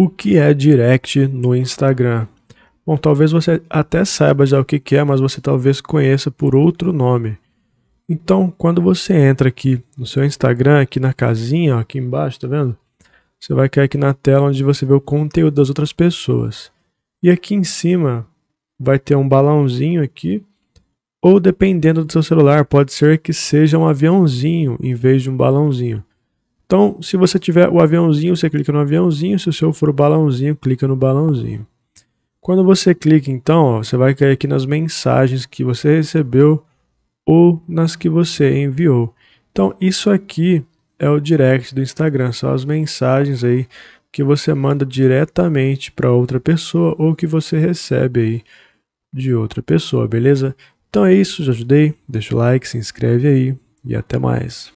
o que é direct no Instagram? Bom, talvez você até saiba já o que é, mas você talvez conheça por outro nome. Então, quando você entra aqui no seu Instagram, aqui na casinha, ó, aqui embaixo, tá vendo? Você vai cair aqui na tela onde você vê o conteúdo das outras pessoas. E aqui em cima vai ter um balãozinho aqui, ou dependendo do seu celular, pode ser que seja um aviãozinho em vez de um balãozinho. Então, se você tiver o aviãozinho, você clica no aviãozinho. Se o seu for o balãozinho, clica no balãozinho. Quando você clica, então, ó, você vai cair aqui nas mensagens que você recebeu ou nas que você enviou. Então, isso aqui é o direct do Instagram, são as mensagens aí que você manda diretamente para outra pessoa ou que você recebe aí de outra pessoa, beleza? Então é isso, já ajudei. Deixa o like, se inscreve aí e até mais.